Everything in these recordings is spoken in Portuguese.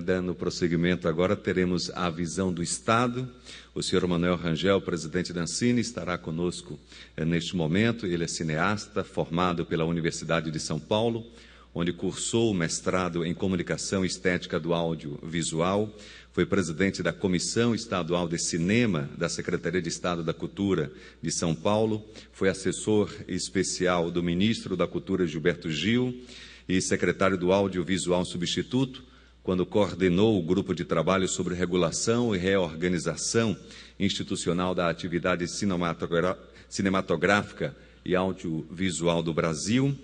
Dando prosseguimento agora, teremos a visão do Estado. O senhor Manuel Rangel, presidente da Ancine, estará conosco eh, neste momento. Ele é cineasta, formado pela Universidade de São Paulo, onde cursou o mestrado em Comunicação Estética do Audiovisual. Foi presidente da Comissão Estadual de Cinema da Secretaria de Estado da Cultura de São Paulo. Foi assessor especial do ministro da Cultura, Gilberto Gil, e secretário do Audiovisual Substituto quando coordenou o grupo de trabalho sobre regulação e reorganização institucional da atividade cinematográfica e audiovisual do Brasil.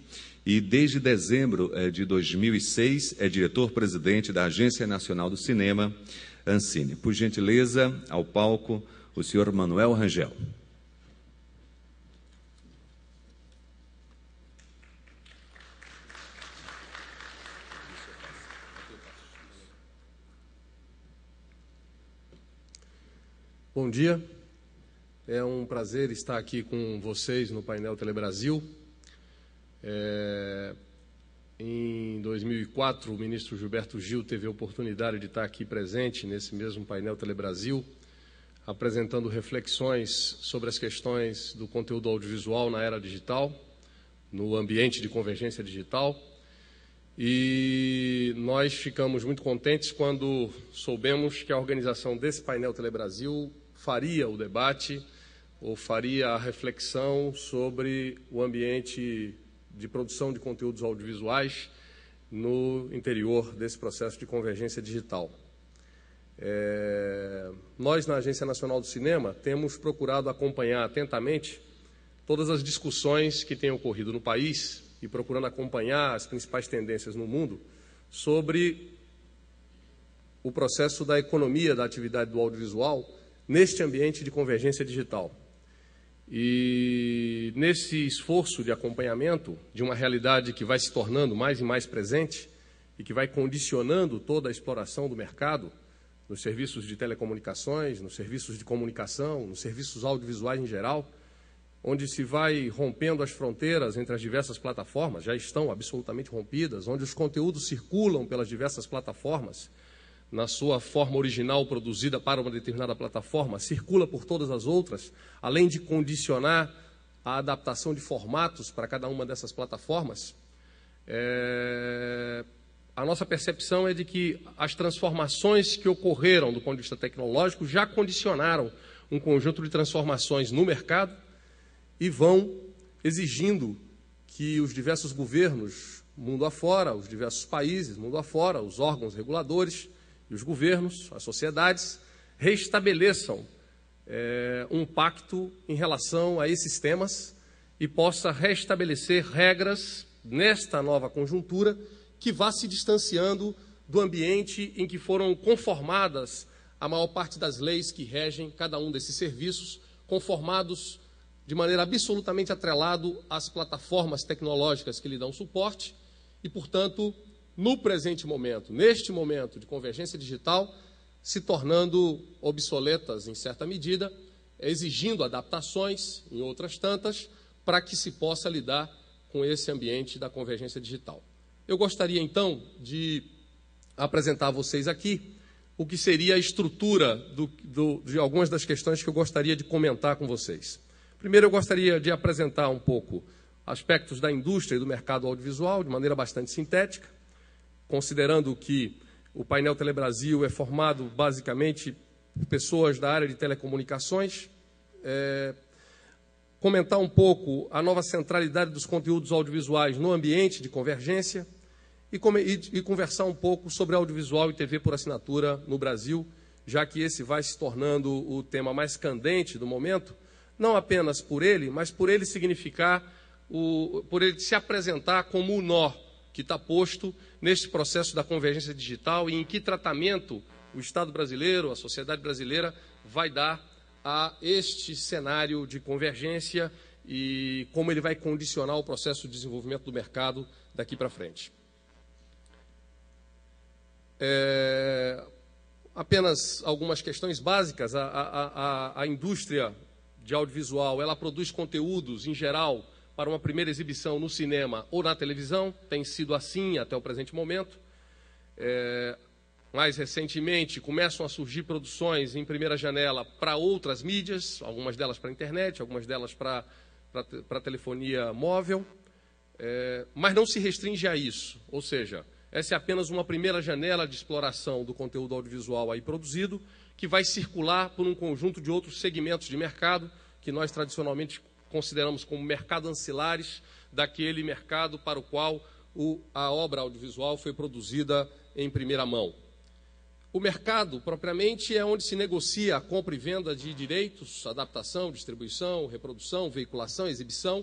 E desde dezembro eh, de 2006 é diretor-presidente da Agência Nacional do Cinema, Ancine. Por gentileza, ao palco, o senhor Manuel Rangel. Bom dia. É um prazer estar aqui com vocês no painel Telebrasil. É... Em 2004, o ministro Gilberto Gil teve a oportunidade de estar aqui presente nesse mesmo painel Telebrasil, apresentando reflexões sobre as questões do conteúdo audiovisual na era digital, no ambiente de convergência digital. E nós ficamos muito contentes quando soubemos que a organização desse painel Telebrasil faria o debate ou faria a reflexão sobre o ambiente de produção de conteúdos audiovisuais no interior desse processo de convergência digital. É... Nós, na Agência Nacional do Cinema, temos procurado acompanhar atentamente todas as discussões que têm ocorrido no país e procurando acompanhar as principais tendências no mundo sobre o processo da economia da atividade do audiovisual neste ambiente de convergência digital. E nesse esforço de acompanhamento de uma realidade que vai se tornando mais e mais presente e que vai condicionando toda a exploração do mercado nos serviços de telecomunicações, nos serviços de comunicação, nos serviços audiovisuais em geral, onde se vai rompendo as fronteiras entre as diversas plataformas, já estão absolutamente rompidas, onde os conteúdos circulam pelas diversas plataformas na sua forma original produzida para uma determinada plataforma, circula por todas as outras, além de condicionar a adaptação de formatos para cada uma dessas plataformas, é... a nossa percepção é de que as transformações que ocorreram do ponto de vista tecnológico já condicionaram um conjunto de transformações no mercado e vão exigindo que os diversos governos, mundo afora, os diversos países, mundo afora, os órgãos reguladores, e os governos, as sociedades, restabeleçam é, um pacto em relação a esses temas e possa restabelecer regras nesta nova conjuntura que vá se distanciando do ambiente em que foram conformadas a maior parte das leis que regem cada um desses serviços, conformados de maneira absolutamente atrelado às plataformas tecnológicas que lhe dão suporte e, portanto, no presente momento, neste momento de convergência digital, se tornando obsoletas em certa medida, exigindo adaptações em outras tantas, para que se possa lidar com esse ambiente da convergência digital. Eu gostaria então de apresentar a vocês aqui o que seria a estrutura do, do, de algumas das questões que eu gostaria de comentar com vocês. Primeiro, eu gostaria de apresentar um pouco aspectos da indústria e do mercado audiovisual de maneira bastante sintética considerando que o painel Telebrasil é formado basicamente por pessoas da área de telecomunicações, é, comentar um pouco a nova centralidade dos conteúdos audiovisuais no ambiente de convergência e, e, e conversar um pouco sobre audiovisual e TV por assinatura no Brasil, já que esse vai se tornando o tema mais candente do momento, não apenas por ele, mas por ele significar o, por ele se apresentar como o nó que está posto neste processo da convergência digital e em que tratamento o Estado brasileiro, a sociedade brasileira, vai dar a este cenário de convergência e como ele vai condicionar o processo de desenvolvimento do mercado daqui para frente. É, apenas algumas questões básicas. A, a, a, a indústria de audiovisual, ela produz conteúdos, em geral, para uma primeira exibição no cinema ou na televisão, tem sido assim até o presente momento. É, mais recentemente, começam a surgir produções em primeira janela para outras mídias, algumas delas para a internet, algumas delas para a telefonia móvel, é, mas não se restringe a isso, ou seja, essa é apenas uma primeira janela de exploração do conteúdo audiovisual aí produzido, que vai circular por um conjunto de outros segmentos de mercado que nós tradicionalmente consideramos como mercado ancilares daquele mercado para o qual o, a obra audiovisual foi produzida em primeira mão. O mercado, propriamente, é onde se negocia a compra e venda de direitos, adaptação, distribuição, reprodução, veiculação, exibição,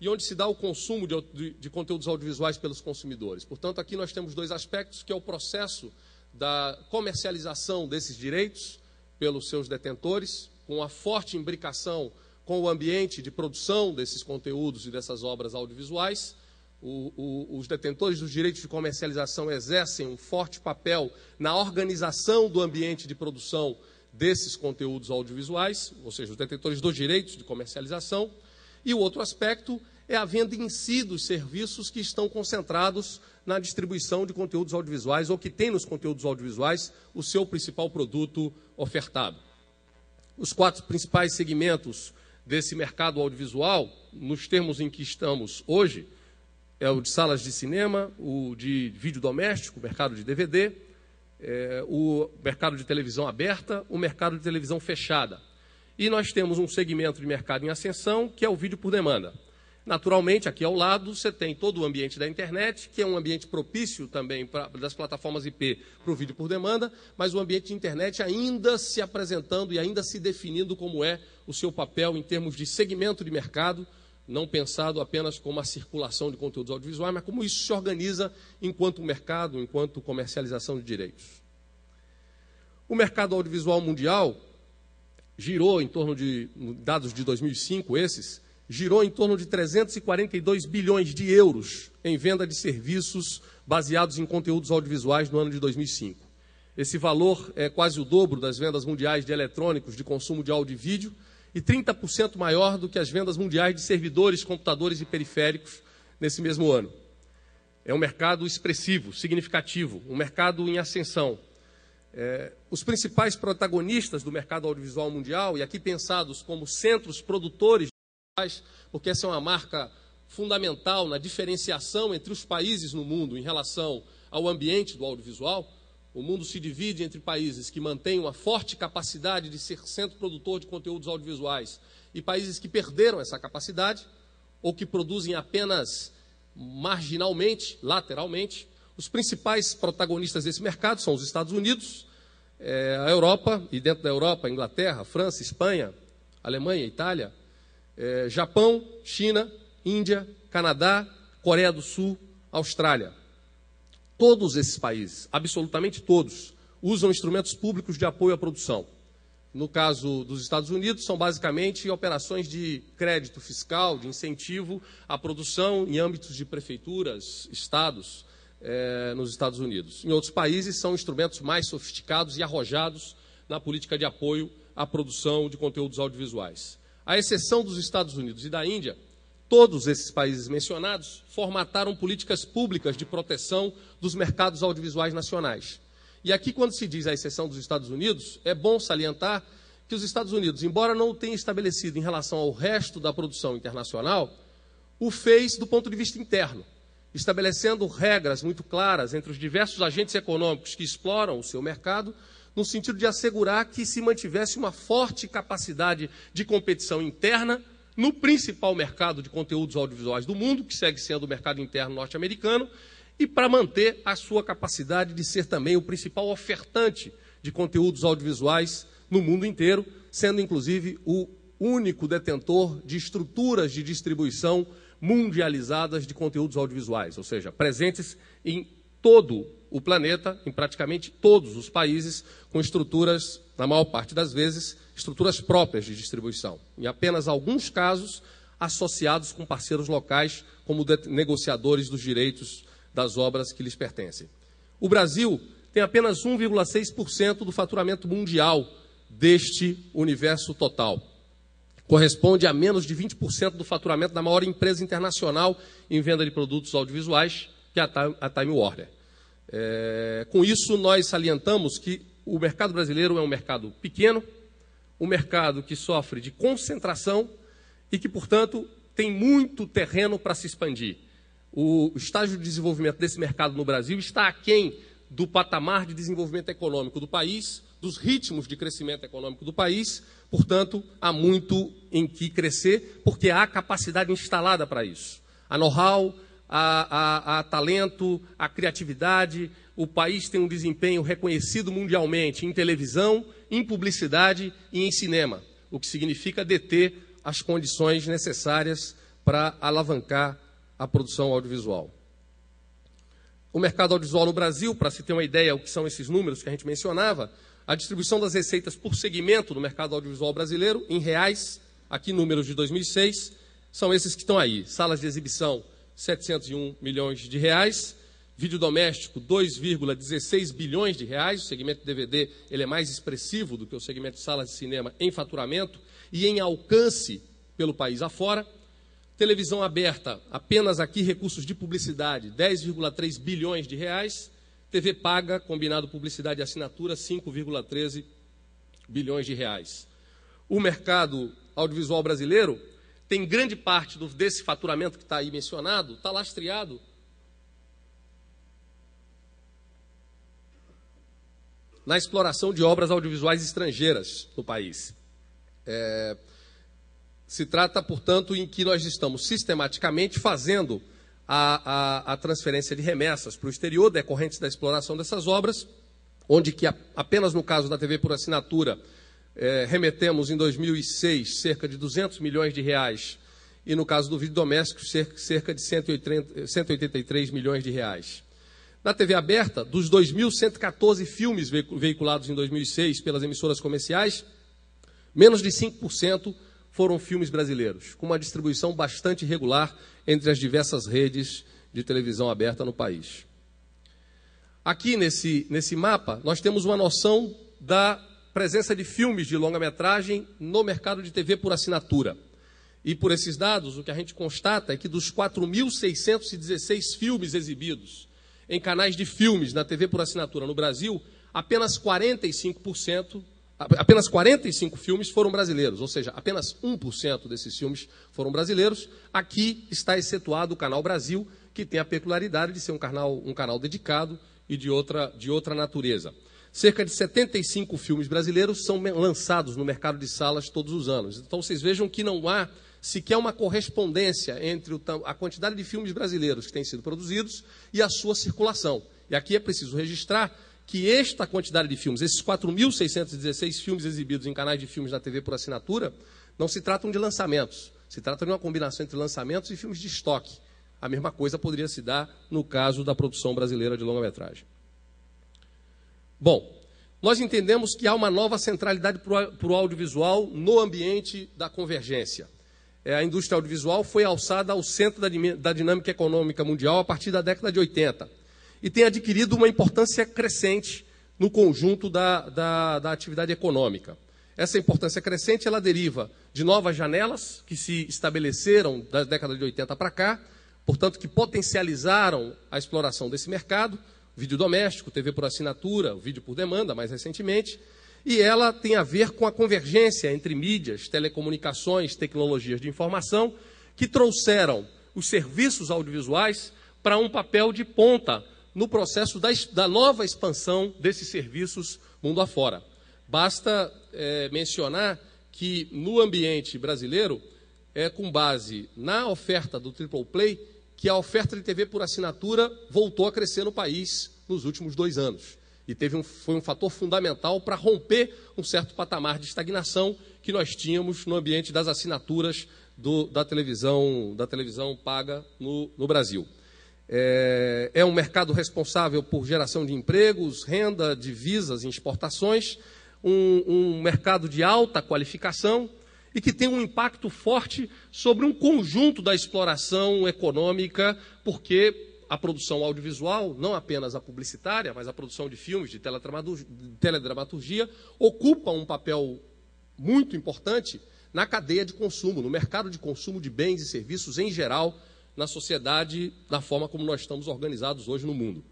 e onde se dá o consumo de, de, de conteúdos audiovisuais pelos consumidores. Portanto, aqui nós temos dois aspectos, que é o processo da comercialização desses direitos pelos seus detentores, com a forte imbricação com o ambiente de produção desses conteúdos e dessas obras audiovisuais. O, o, os detentores dos direitos de comercialização exercem um forte papel na organização do ambiente de produção desses conteúdos audiovisuais, ou seja, os detentores dos direitos de comercialização. E o outro aspecto é a venda em si dos serviços que estão concentrados na distribuição de conteúdos audiovisuais ou que têm nos conteúdos audiovisuais o seu principal produto ofertado. Os quatro principais segmentos desse mercado audiovisual, nos termos em que estamos hoje, é o de salas de cinema, o de vídeo doméstico, o mercado de DVD, é, o mercado de televisão aberta, o mercado de televisão fechada. E nós temos um segmento de mercado em ascensão, que é o vídeo por demanda. Naturalmente, aqui ao lado, você tem todo o ambiente da internet, que é um ambiente propício também pra, das plataformas IP para o vídeo por demanda, mas o ambiente de internet ainda se apresentando e ainda se definindo como é o seu papel em termos de segmento de mercado, não pensado apenas como a circulação de conteúdos audiovisuais, mas como isso se organiza enquanto mercado, enquanto comercialização de direitos. O mercado audiovisual mundial girou em torno de, dados de 2005, esses, girou em torno de 342 bilhões de euros em venda de serviços baseados em conteúdos audiovisuais no ano de 2005. Esse valor é quase o dobro das vendas mundiais de eletrônicos de consumo de áudio e vídeo e 30% maior do que as vendas mundiais de servidores, computadores e periféricos nesse mesmo ano. É um mercado expressivo, significativo, um mercado em ascensão. É, os principais protagonistas do mercado audiovisual mundial, e aqui pensados como centros produtores porque essa é uma marca fundamental na diferenciação entre os países no mundo em relação ao ambiente do audiovisual. O mundo se divide entre países que mantêm uma forte capacidade de ser centro produtor de conteúdos audiovisuais e países que perderam essa capacidade ou que produzem apenas marginalmente, lateralmente. Os principais protagonistas desse mercado são os Estados Unidos, eh, a Europa, e dentro da Europa, Inglaterra, França, Espanha, Alemanha, Itália, é, Japão, China, Índia, Canadá, Coreia do Sul, Austrália. Todos esses países, absolutamente todos, usam instrumentos públicos de apoio à produção. No caso dos Estados Unidos, são basicamente operações de crédito fiscal, de incentivo à produção em âmbitos de prefeituras, estados, é, nos Estados Unidos. Em outros países, são instrumentos mais sofisticados e arrojados na política de apoio à produção de conteúdos audiovisuais. À exceção dos Estados Unidos e da Índia, todos esses países mencionados formataram políticas públicas de proteção dos mercados audiovisuais nacionais. E aqui, quando se diz a exceção dos Estados Unidos, é bom salientar que os Estados Unidos, embora não tenha estabelecido em relação ao resto da produção internacional, o fez do ponto de vista interno, estabelecendo regras muito claras entre os diversos agentes econômicos que exploram o seu mercado no sentido de assegurar que se mantivesse uma forte capacidade de competição interna no principal mercado de conteúdos audiovisuais do mundo, que segue sendo o mercado interno norte-americano, e para manter a sua capacidade de ser também o principal ofertante de conteúdos audiovisuais no mundo inteiro, sendo inclusive o único detentor de estruturas de distribuição mundializadas de conteúdos audiovisuais, ou seja, presentes em todo o planeta, em praticamente todos os países, com estruturas, na maior parte das vezes, estruturas próprias de distribuição. Em apenas alguns casos, associados com parceiros locais, como negociadores dos direitos das obras que lhes pertencem. O Brasil tem apenas 1,6% do faturamento mundial deste universo total. Corresponde a menos de 20% do faturamento da maior empresa internacional em venda de produtos audiovisuais, que é a Time Warner. É, com isso, nós salientamos que o mercado brasileiro é um mercado pequeno, um mercado que sofre de concentração e que, portanto, tem muito terreno para se expandir. O estágio de desenvolvimento desse mercado no Brasil está aquém do patamar de desenvolvimento econômico do país, dos ritmos de crescimento econômico do país, portanto, há muito em que crescer, porque há capacidade instalada para isso. a know-how, a, a, a talento, a criatividade. O país tem um desempenho reconhecido mundialmente em televisão, em publicidade e em cinema, o que significa deter as condições necessárias para alavancar a produção audiovisual. O mercado audiovisual no Brasil, para se ter uma ideia o que são esses números que a gente mencionava, a distribuição das receitas por segmento no mercado audiovisual brasileiro, em reais, aqui números de 2006, são esses que estão aí. Salas de exibição, 701 milhões de reais. Vídeo doméstico, 2,16 bilhões de reais. O segmento DVD ele é mais expressivo do que o segmento de salas de cinema em faturamento e em alcance pelo país afora. Televisão aberta, apenas aqui recursos de publicidade, 10,3 bilhões de reais. TV paga, combinado publicidade e assinatura, 5,13 bilhões de reais. O mercado audiovisual brasileiro tem grande parte do, desse faturamento que está aí mencionado, está lastreado. Na exploração de obras audiovisuais estrangeiras no país. É, se trata, portanto, em que nós estamos sistematicamente fazendo a, a, a transferência de remessas para o exterior decorrentes da exploração dessas obras, onde que a, apenas no caso da TV por assinatura é, remetemos em 2006 cerca de 200 milhões de reais e no caso do vídeo doméstico cerca de 180, 183 milhões de reais. Na TV aberta, dos 2.114 filmes veiculados em 2006 pelas emissoras comerciais, menos de 5% foram filmes brasileiros, com uma distribuição bastante irregular entre as diversas redes de televisão aberta no país. Aqui nesse, nesse mapa, nós temos uma noção da presença de filmes de longa-metragem no mercado de TV por assinatura. E por esses dados, o que a gente constata é que dos 4.616 filmes exibidos em canais de filmes na TV por assinatura no Brasil, apenas 45%, apenas 45 filmes foram brasileiros, ou seja, apenas 1% desses filmes foram brasileiros. Aqui está excetuado o Canal Brasil, que tem a peculiaridade de ser um canal, um canal dedicado e de outra, de outra natureza. Cerca de 75 filmes brasileiros são lançados no mercado de salas todos os anos. Então vocês vejam que não há sequer uma correspondência entre a quantidade de filmes brasileiros que têm sido produzidos e a sua circulação. E aqui é preciso registrar que esta quantidade de filmes, esses 4.616 filmes exibidos em canais de filmes da TV por assinatura, não se tratam de lançamentos. Se trata de uma combinação entre lançamentos e filmes de estoque. A mesma coisa poderia se dar no caso da produção brasileira de longa-metragem. Bom, nós entendemos que há uma nova centralidade para o audiovisual no ambiente da convergência. É, a indústria audiovisual foi alçada ao centro da, da dinâmica econômica mundial a partir da década de 80 e tem adquirido uma importância crescente no conjunto da, da, da atividade econômica. Essa importância crescente ela deriva de novas janelas que se estabeleceram da década de 80 para cá, portanto, que potencializaram a exploração desse mercado, vídeo doméstico, TV por assinatura, vídeo por demanda, mais recentemente, e ela tem a ver com a convergência entre mídias, telecomunicações, tecnologias de informação, que trouxeram os serviços audiovisuais para um papel de ponta no processo da, da, nova expansão desses serviços mundo afora. Basta é, mencionar que no ambiente brasileiro, é com base na oferta do Triple Play, que a oferta de TV por assinatura voltou a crescer no país nos últimos dois anos. E teve um, foi um fator fundamental para romper um certo patamar de estagnação que nós tínhamos no ambiente das assinaturas do, da, televisão, da televisão paga no, no Brasil. É, é, um mercado responsável por geração de empregos, renda, divisas e exportações, um, um mercado de alta qualificação, e que tem um impacto forte sobre um conjunto da exploração econômica, porque a produção audiovisual, não apenas a publicitária, mas a produção de filmes, de teledramaturgia, ocupa um papel muito importante na cadeia de consumo, no mercado de consumo de bens e serviços em geral, na sociedade, da forma como nós estamos organizados hoje no mundo.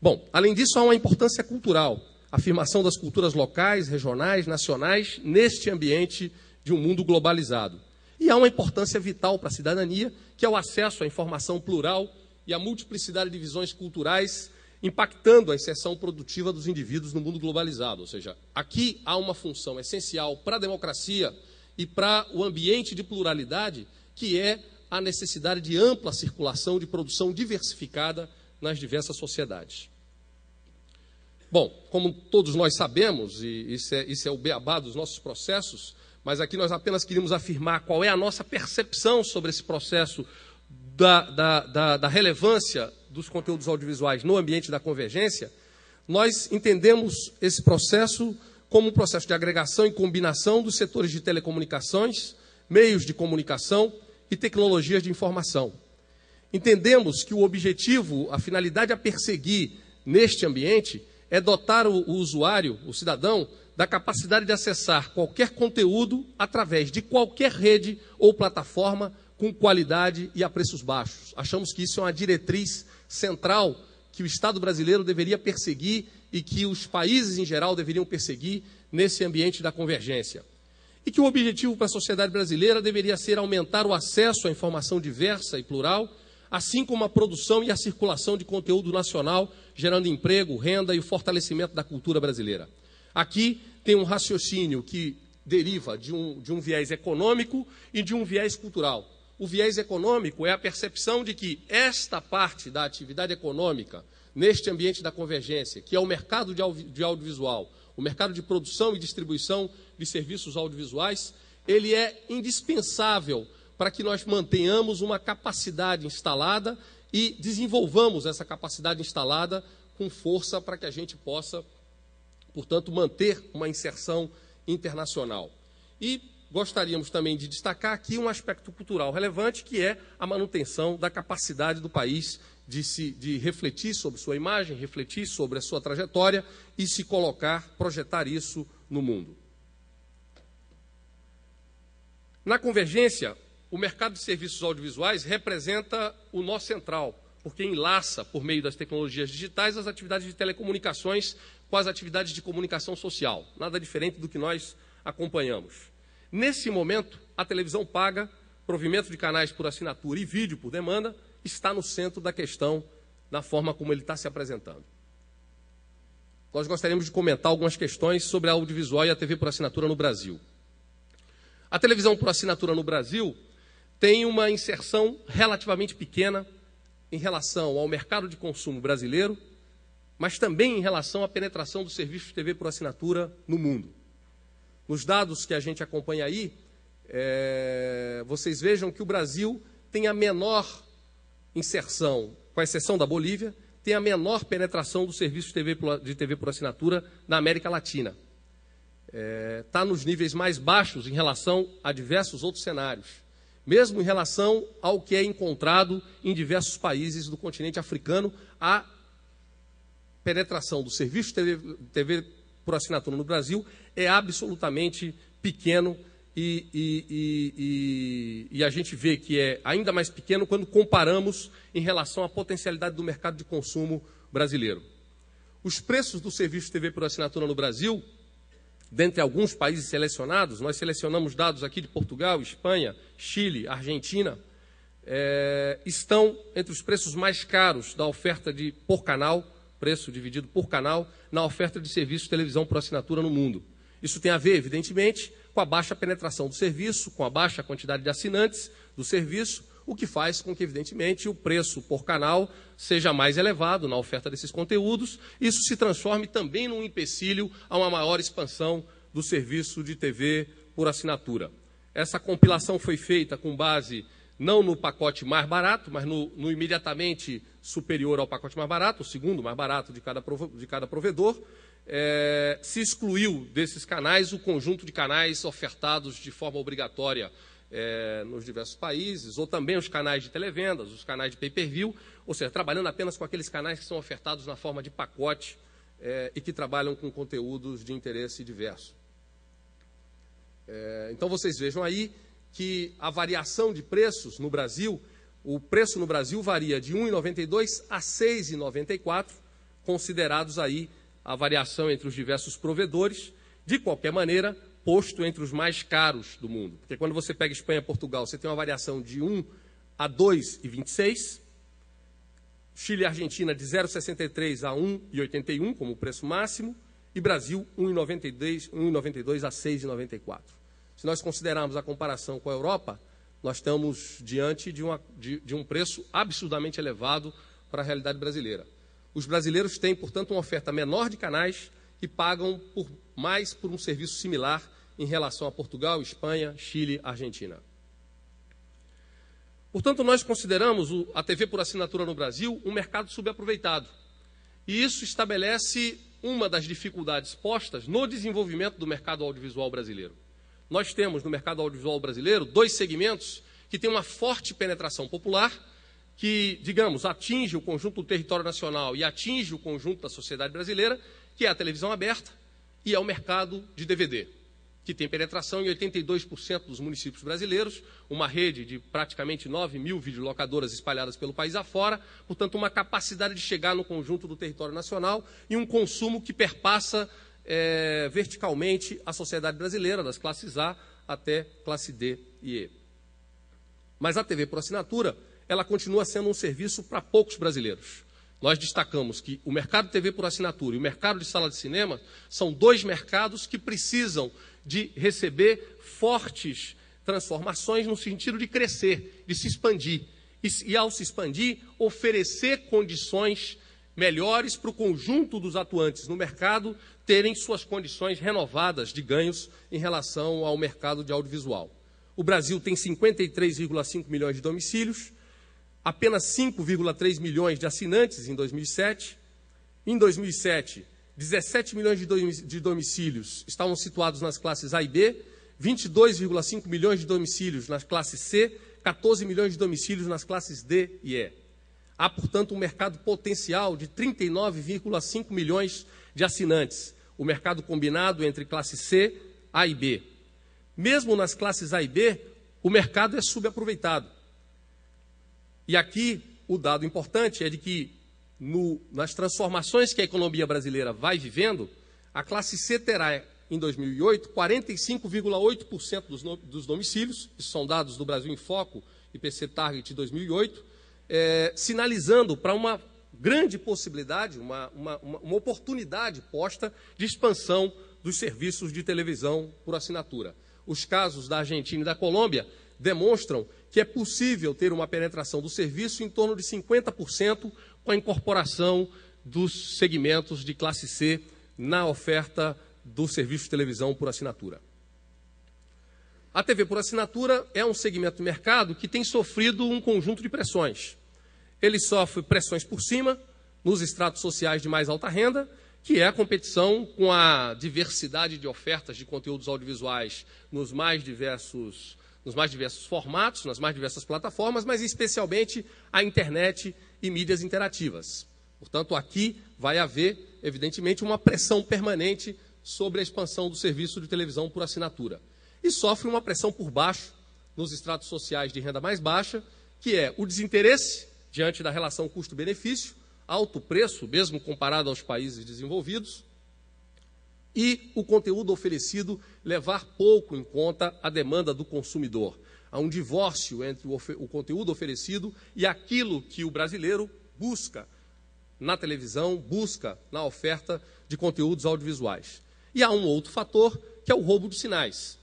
Bom, além disso, há uma importância cultural, afirmação das culturas locais, regionais, nacionais, neste ambiente de um mundo globalizado. E há uma importância vital para a cidadania, que é o acesso à informação plural e à multiplicidade de visões culturais, impactando a inserção produtiva dos indivíduos no mundo globalizado. Ou seja, aqui há uma função essencial para a democracia e para o ambiente de pluralidade, que é a necessidade de ampla circulação de produção diversificada nas diversas sociedades. Bom, como todos nós sabemos, e isso é, isso é o beabá dos nossos processos, mas aqui nós apenas queríamos afirmar qual é a nossa percepção sobre esse processo da, da, da, da relevância dos conteúdos audiovisuais no ambiente da convergência. Nós entendemos esse processo como um processo de agregação e combinação dos setores de telecomunicações, meios de comunicação e tecnologias de informação. Entendemos que o objetivo, a finalidade a perseguir neste ambiente é dotar o, o usuário, o cidadão, da capacidade de acessar qualquer conteúdo através de qualquer rede ou plataforma com qualidade e a preços baixos. Achamos que isso é uma diretriz central que o Estado brasileiro deveria perseguir e que os países em geral deveriam perseguir nesse ambiente da convergência. E que o objetivo para a sociedade brasileira deveria ser aumentar o acesso à informação diversa e plural, assim como a produção e a circulação de conteúdo nacional, gerando emprego, renda e o fortalecimento da cultura brasileira. Aqui tem um raciocínio que deriva de um, de um viés econômico e de um viés cultural. O viés econômico é a percepção de que esta parte da atividade econômica, neste ambiente da convergência, que é o mercado de, de audiovisual, o mercado de produção e distribuição de serviços audiovisuais, ele é indispensável para que nós mantenhamos uma capacidade instalada e desenvolvamos essa capacidade instalada com força para que a gente possa portanto, manter uma inserção internacional. E gostaríamos também de destacar aqui um aspecto cultural relevante, que é a manutenção da capacidade do país de, se, de refletir sobre sua imagem, refletir sobre a sua trajetória e se colocar, projetar isso no mundo. Na convergência, o mercado de serviços audiovisuais representa o nó central, porque enlaça, por meio das tecnologias digitais, as atividades de telecomunicações com as atividades de comunicação social, nada diferente do que nós acompanhamos. Nesse momento, a televisão paga, provimento de canais por assinatura e vídeo por demanda, está no centro da questão, na forma como ele está se apresentando. Nós gostaríamos de comentar algumas questões sobre a audiovisual e a TV por assinatura no Brasil. A televisão por assinatura no Brasil tem uma inserção relativamente pequena em relação ao mercado de consumo brasileiro mas também em relação à penetração do serviço de TV por assinatura no mundo. Nos dados que a gente acompanha aí, é, vocês vejam que o Brasil tem a menor inserção, com exceção da Bolívia, tem a menor penetração do serviço de TV, de TV por assinatura na América Latina. Está é, tá nos níveis mais baixos em relação a diversos outros cenários, mesmo em relação ao que é encontrado em diversos países do continente africano, a penetração do serviço TV, TV por assinatura no Brasil é absolutamente pequeno e, e, e, e, a gente vê que é ainda mais pequeno quando comparamos em relação à potencialidade do mercado de consumo brasileiro. Os preços do serviço TV por assinatura no Brasil, dentre alguns países selecionados, nós selecionamos dados aqui de Portugal, Espanha, Chile, Argentina, é, estão entre os preços mais caros da oferta de por canal preço dividido por canal, na oferta de serviços de televisão por assinatura no mundo. Isso tem a ver, evidentemente, com a baixa penetração do serviço, com a baixa quantidade de assinantes do serviço, o que faz com que, evidentemente, o preço por canal seja mais elevado na oferta desses conteúdos. Isso se transforme também num empecilho a uma maior expansão do serviço de TV por assinatura. Essa compilação foi feita com base não no pacote mais barato, mas no, no imediatamente superior ao pacote mais barato, o segundo mais barato de cada, de cada provedor, é, se excluiu desses canais o conjunto de canais ofertados de forma obrigatória é, nos diversos países, ou também os canais de televendas, os canais de pay-per-view, ou seja, trabalhando apenas com aqueles canais que são ofertados na forma de pacote é, e que trabalham com conteúdos de interesse diverso. É, então vocês vejam aí que a variação de preços no Brasil o preço no Brasil varia de 1,92 a 6,94, considerados aí a variação entre os diversos provedores. De qualquer maneira, posto entre os mais caros do mundo. Porque quando você pega Espanha e Portugal, você tem uma variação de 1 a 2,26. Chile e Argentina de 0,63 a 1,81 como preço máximo. E Brasil, 1,92 a 6,94. Se nós considerarmos a comparação com a Europa, nós estamos diante de, uma, de, de um preço absurdamente elevado para a realidade brasileira. Os brasileiros têm, portanto, uma oferta menor de canais e pagam por, mais por um serviço similar em relação a Portugal, Espanha, Chile, Argentina. Portanto, nós consideramos a TV por assinatura no Brasil um mercado subaproveitado. E isso estabelece uma das dificuldades postas no desenvolvimento do mercado audiovisual brasileiro nós temos no mercado audiovisual brasileiro dois segmentos que têm uma forte penetração popular, que, digamos, atinge o conjunto do território nacional e atinge o conjunto da sociedade brasileira, que é a televisão aberta e é o mercado de DVD, que tem penetração em 82% dos municípios brasileiros, uma rede de praticamente 9 mil videolocadoras espalhadas pelo país afora, portanto, uma capacidade de chegar no conjunto do território nacional e um consumo que perpassa é, verticalmente a sociedade brasileira, das classes A até classe D e E. Mas a TV por assinatura, ela continua sendo um serviço para poucos brasileiros. Nós destacamos que o mercado de TV por assinatura e o mercado de sala de cinema são dois mercados que precisam de receber fortes transformações no sentido de crescer, de se expandir. E, e ao se expandir, oferecer condições melhores para o conjunto dos atuantes no mercado terem suas condições renovadas de ganhos em relação ao mercado de audiovisual. O Brasil tem 53,5 milhões de domicílios, apenas 5,3 milhões de assinantes em 2007. Em 2007, 17 milhões de domicílios estavam situados nas classes A e B, 22,5 milhões de domicílios nas classes C, 14 milhões de domicílios nas classes D e E. Há, portanto, um mercado potencial de 39,5 milhões de assinantes, o mercado combinado entre classe C, A e B. Mesmo nas classes A e B, o mercado é subaproveitado. E aqui o dado importante é de que no, nas transformações que a economia brasileira vai vivendo, a classe C terá em 2008 45,8% dos, no, dos domicílios, isso são dados do Brasil em Foco, IPC Target 2008, é, eh, sinalizando para uma grande possibilidade, uma, uma, uma oportunidade posta de expansão dos serviços de televisão por assinatura. Os casos da Argentina e da Colômbia demonstram que é possível ter uma penetração do serviço em torno de 50% com a incorporação dos segmentos de classe C na oferta do serviço de televisão por assinatura. A TV por assinatura é um segmento de mercado que tem sofrido um conjunto de pressões ele sofre pressões por cima, nos estratos sociais de mais alta renda, que é a competição com a diversidade de ofertas de conteúdos audiovisuais nos mais diversos, nos mais diversos formatos, nas mais diversas plataformas, mas especialmente a internet e mídias interativas. Portanto, aqui vai haver, evidentemente, uma pressão permanente sobre a expansão do serviço de televisão por assinatura. E sofre uma pressão por baixo, nos estratos sociais de renda mais baixa, que é o desinteresse diante da relação custo-benefício, alto preço, mesmo comparado aos países desenvolvidos, e o conteúdo oferecido levar pouco em conta a demanda do consumidor. Há um divórcio entre o, o conteúdo oferecido e aquilo que o brasileiro busca na televisão, busca na oferta de conteúdos audiovisuais. E há um outro fator, que é o roubo de sinais.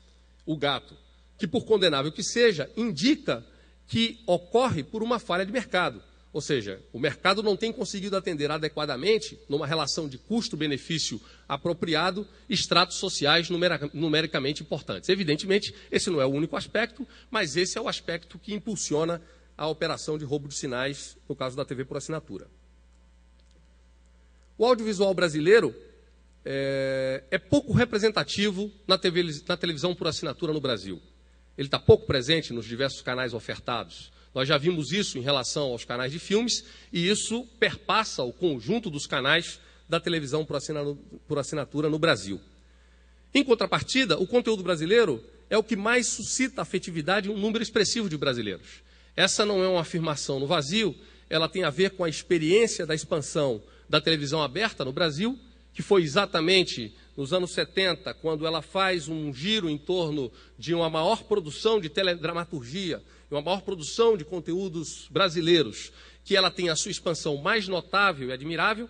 O gato, que por condenável que seja, indica que ocorre por uma falha de mercado. Ou seja, o mercado não tem conseguido atender adequadamente, numa relação de custo-benefício apropriado, estratos sociais numericamente importantes. Evidentemente, esse não é o único aspecto, mas esse é o aspecto que impulsiona a operação de roubo de sinais, no caso da TV por assinatura. O audiovisual brasileiro é, é pouco representativo na, TV, na televisão por assinatura no Brasil ele está pouco presente nos diversos canais ofertados. Nós já vimos isso em relação aos canais de filmes, e isso perpassa o conjunto dos canais da televisão por assinatura no Brasil. Em contrapartida, o conteúdo brasileiro é o que mais suscita afetividade em um número expressivo de brasileiros. Essa não é uma afirmação no vazio, ela tem a ver com a experiência da expansão da televisão aberta no Brasil, que foi exatamente nos anos 70, quando ela faz um giro em torno de uma maior produção de teledramaturgia, uma maior produção de conteúdos brasileiros, que ela tem a sua expansão mais notável e admirável,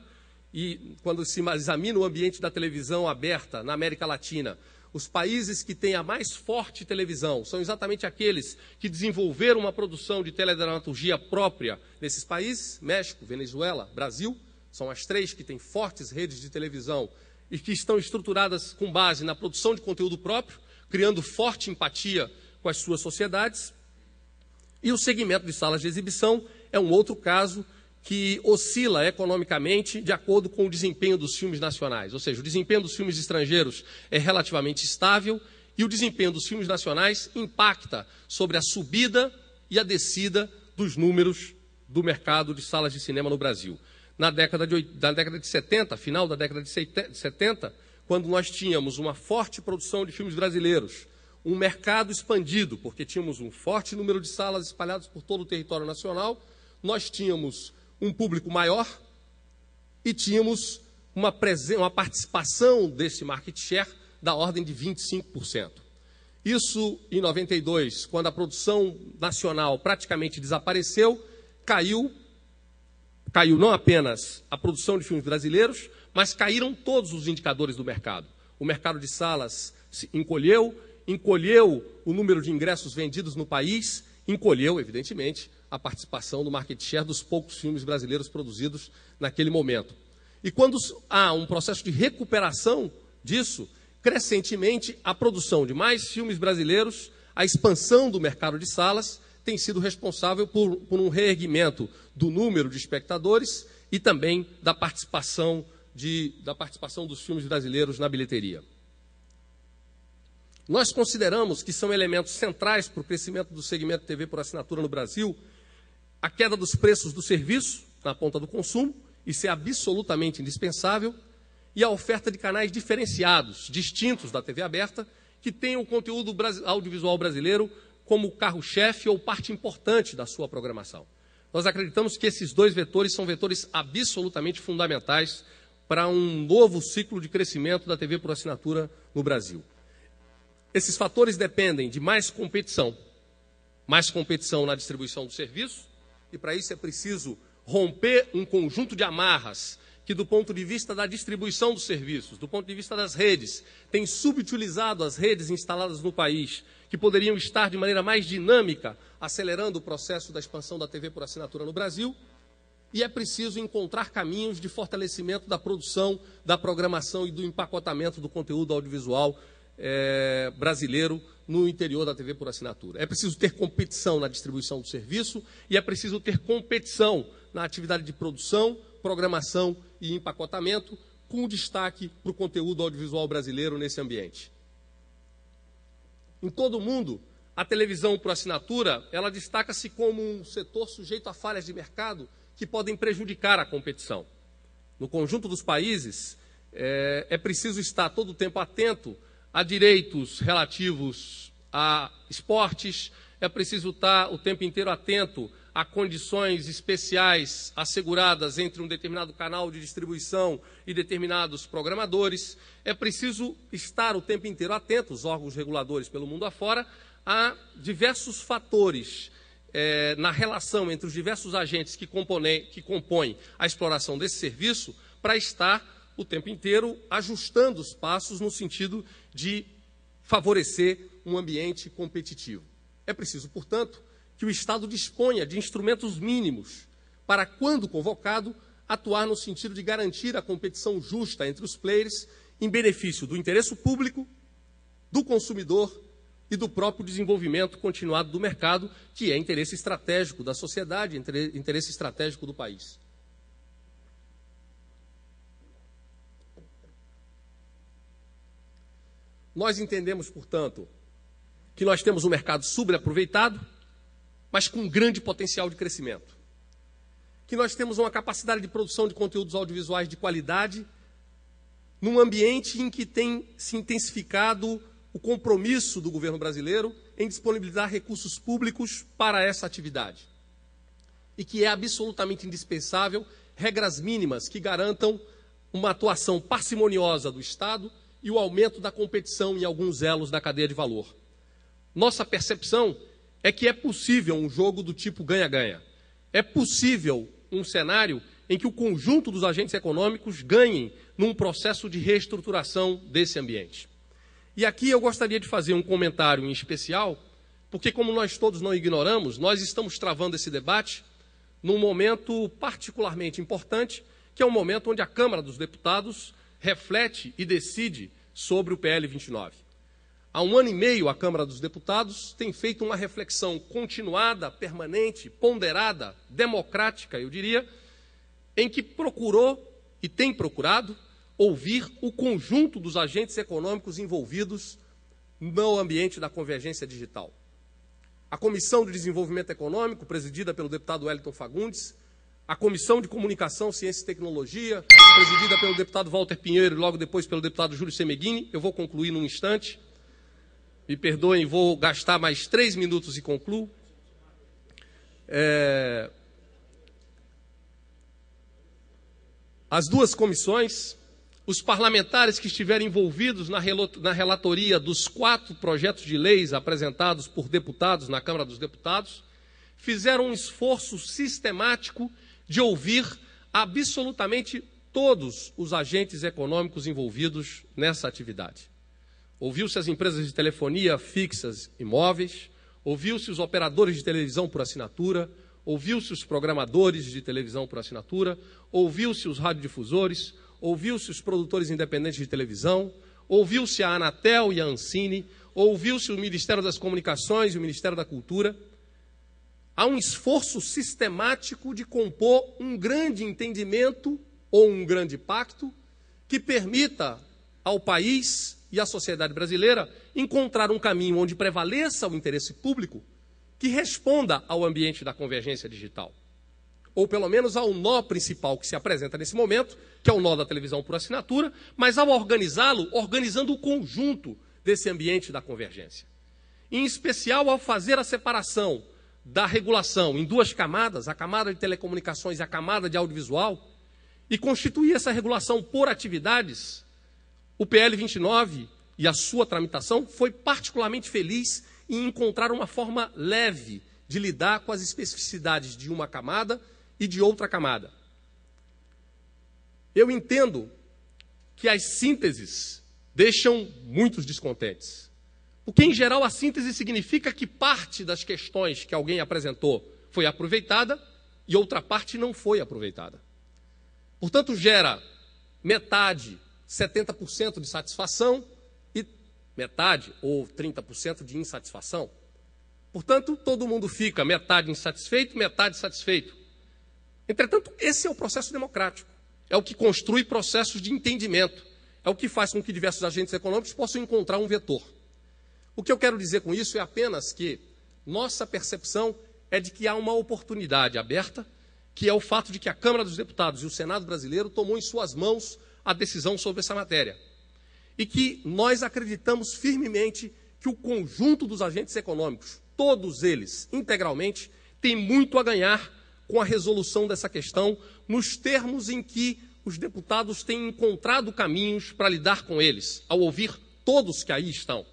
e quando se examina o ambiente da televisão aberta na América Latina, os países que têm a mais forte televisão são exatamente aqueles que desenvolveram uma produção de teledramaturgia própria nesses países: México, Venezuela, Brasil. São as três que têm fortes redes de televisão e que estão estruturadas com base na produção de conteúdo próprio, criando forte empatia com as suas sociedades. E o segmento de salas de exibição é um outro caso que oscila economicamente de acordo com o desempenho dos filmes nacionais. Ou seja, o desempenho dos filmes estrangeiros é relativamente estável e o desempenho dos filmes nacionais impacta sobre a subida e a descida dos números do mercado de salas de cinema no Brasil na década de, na década de 70, final da década de 70, quando nós tínhamos uma forte produção de filmes brasileiros, um mercado expandido, porque tínhamos um forte número de salas espalhadas por todo o território nacional, nós tínhamos um público maior e tínhamos uma, uma participação desse market share da ordem de 25%. Isso em 92, quando a produção nacional praticamente desapareceu, caiu Caiu não apenas a produção de filmes brasileiros, mas caíram todos os indicadores do mercado. O mercado de salas se encolheu, encolheu o número de ingressos vendidos no país, encolheu, evidentemente, a participação do market share dos poucos filmes brasileiros produzidos naquele momento. E quando há um processo de recuperação disso, crescentemente a produção de mais filmes brasileiros, a expansão do mercado de salas tem sido responsável por, por um reerguimento do número de espectadores e também da participação, de, da participação dos filmes brasileiros na bilheteria. Nós consideramos que são elementos centrais para o crescimento do segmento TV por assinatura no Brasil a queda dos preços do serviço na ponta do consumo, isso é absolutamente indispensável, e a oferta de canais diferenciados, distintos da TV aberta, que tenham o conteúdo audiovisual brasileiro como carro-chefe ou parte importante da sua programação. Nós acreditamos que esses dois vetores são vetores absolutamente fundamentais para um novo ciclo de crescimento da TV por assinatura no Brasil. Esses fatores dependem de mais competição, mais competição na distribuição do serviço, e para isso é preciso romper um conjunto de amarras que, do ponto de vista da distribuição dos serviços, do ponto de vista das redes, tem subutilizado as redes instaladas no país, que poderiam estar de maneira mais dinâmica acelerando o processo da expansão da TV por assinatura no Brasil. E é preciso encontrar caminhos de fortalecimento da produção, da programação e do empacotamento do conteúdo audiovisual é, brasileiro no interior da TV por assinatura. É preciso ter competição na distribuição do serviço e é preciso ter competição na atividade de produção, programação e empacotamento, com destaque para o conteúdo audiovisual brasileiro nesse ambiente. Em todo o mundo, a televisão por assinatura, ela destaca-se como um setor sujeito a falhas de mercado que podem prejudicar a competição. No conjunto dos países, é, é preciso estar todo o tempo atento a direitos relativos a esportes, é preciso estar o tempo inteiro atento a condições especiais asseguradas entre um determinado canal de distribuição e determinados programadores. É preciso estar o tempo inteiro atento, os órgãos reguladores pelo mundo afora, a diversos fatores é, na relação entre os diversos agentes que, compone, que compõem a exploração desse serviço para estar o tempo inteiro ajustando os passos no sentido de favorecer um ambiente competitivo. É preciso, portanto, que o Estado disponha de instrumentos mínimos para, quando convocado, atuar no sentido de garantir a competição justa entre os players em benefício do interesse público, do consumidor e do próprio desenvolvimento continuado do mercado, que é interesse estratégico da sociedade, interesse estratégico do país. Nós entendemos, portanto, que nós temos um mercado subaproveitado, mas com grande potencial de crescimento. Que nós temos uma capacidade de produção de conteúdos audiovisuais de qualidade, num ambiente em que tem se intensificado o compromisso do governo brasileiro em disponibilizar recursos públicos para essa atividade. E que é absolutamente indispensável regras mínimas que garantam uma atuação parcimoniosa do Estado e o aumento da competição em alguns elos da cadeia de valor. Nossa percepção é que é possível um jogo do tipo ganha-ganha. É possível um cenário em que o conjunto dos agentes econômicos ganhem num processo de reestruturação desse ambiente. E aqui eu gostaria de fazer um comentário em especial, porque, como nós todos não ignoramos, nós estamos travando esse debate num momento particularmente importante, que é um momento onde a Câmara dos Deputados reflete e decide sobre o PL 29. Há um ano e meio, a Câmara dos Deputados tem feito uma reflexão continuada, permanente, ponderada, democrática, eu diria, em que procurou e tem procurado ouvir o conjunto dos agentes econômicos envolvidos no ambiente da convergência digital. A Comissão de Desenvolvimento Econômico, presidida pelo deputado Wellington Fagundes, a Comissão de Comunicação, Ciência e Tecnologia, presidida pelo deputado Walter Pinheiro e logo depois pelo deputado Júlio Semeghini, eu vou concluir num instante me perdoem, vou gastar mais três minutos e concluo. É... As duas comissões, os parlamentares que estiverem envolvidos na, na relatoria dos quatro projetos de leis apresentados por deputados na Câmara dos Deputados, fizeram um esforço sistemático de ouvir absolutamente todos os agentes econômicos envolvidos nessa atividade. Ouviu-se as empresas de telefonia fixas e móveis, ouviu-se os operadores de televisão por assinatura, ouviu-se os programadores de televisão por assinatura, ouviu-se os radiodifusores, ouviu-se os produtores independentes de televisão, ouviu-se a Anatel e a Ancine, ouviu-se o Ministério das Comunicações e o Ministério da Cultura. Há um esforço sistemático de compor um grande entendimento ou um grande pacto que permita ao país e a sociedade brasileira encontrar um caminho onde prevaleça o interesse público que responda ao ambiente da convergência digital. Ou pelo menos ao nó principal que se apresenta nesse momento, que é o nó da televisão por assinatura, mas ao organizá-lo, organizando o conjunto desse ambiente da convergência. Em especial ao fazer a separação da regulação em duas camadas, a camada de telecomunicações e a camada de audiovisual, e constituir essa regulação por atividades o PL 29 e a sua tramitação foi particularmente feliz em encontrar uma forma leve de lidar com as especificidades de uma camada e de outra camada. Eu entendo que as sínteses deixam muitos descontentes. Porque, em geral, a síntese significa que parte das questões que alguém apresentou foi aproveitada e outra parte não foi aproveitada. Portanto, gera metade 70% de satisfação e metade ou 30% de insatisfação. Portanto, todo mundo fica metade insatisfeito, metade satisfeito. Entretanto, esse é o processo democrático. É o que construi processos de entendimento. É o que faz com que diversos agentes econômicos possam encontrar um vetor. O que eu quero dizer com isso é apenas que nossa percepção é de que há uma oportunidade aberta, que é o fato de que a Câmara dos Deputados e o Senado brasileiro tomou em suas mãos a decisão sobre essa matéria. E que nós acreditamos firmemente que o conjunto dos agentes econômicos, todos eles integralmente, tem muito a ganhar com a resolução dessa questão, nos termos em que os deputados têm encontrado caminhos para lidar com eles, ao ouvir todos que aí estão.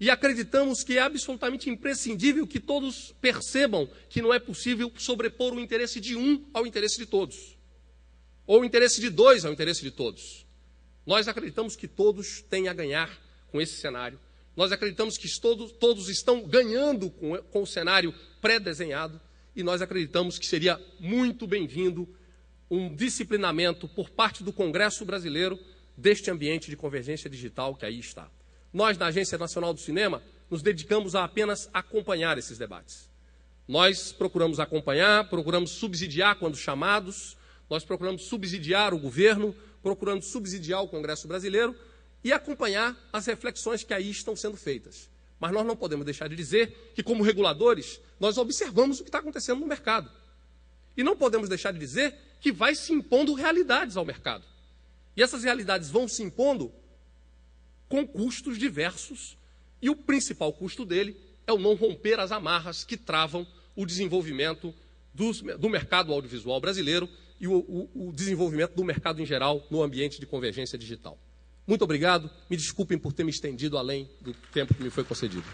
E acreditamos que é absolutamente imprescindível que todos percebam que não é possível sobrepor o interesse de um ao interesse de todos. Ou o interesse de dois é o interesse de todos. Nós acreditamos que todos têm a ganhar com esse cenário. Nós acreditamos que todos, todos estão ganhando com, com o cenário pré-desenhado. E nós acreditamos que seria muito bem-vindo um disciplinamento por parte do Congresso Brasileiro deste ambiente de convergência digital que aí está. Nós, na Agência Nacional do Cinema, nos dedicamos a apenas acompanhar esses debates. Nós procuramos acompanhar, procuramos subsidiar quando chamados, nós procuramos subsidiar o governo, procurando subsidiar o Congresso brasileiro e acompanhar as reflexões que aí estão sendo feitas. Mas nós não podemos deixar de dizer que, como reguladores, nós observamos o que está acontecendo no mercado. E não podemos deixar de dizer que vai se impondo realidades ao mercado. E essas realidades vão se impondo com custos diversos, e o principal custo dele é o não romper as amarras que travam o desenvolvimento do mercado audiovisual brasileiro e o, o, o desenvolvimento do mercado em geral no ambiente de convergência digital. Muito obrigado. Me desculpem por ter me estendido além do tempo que me foi concedido.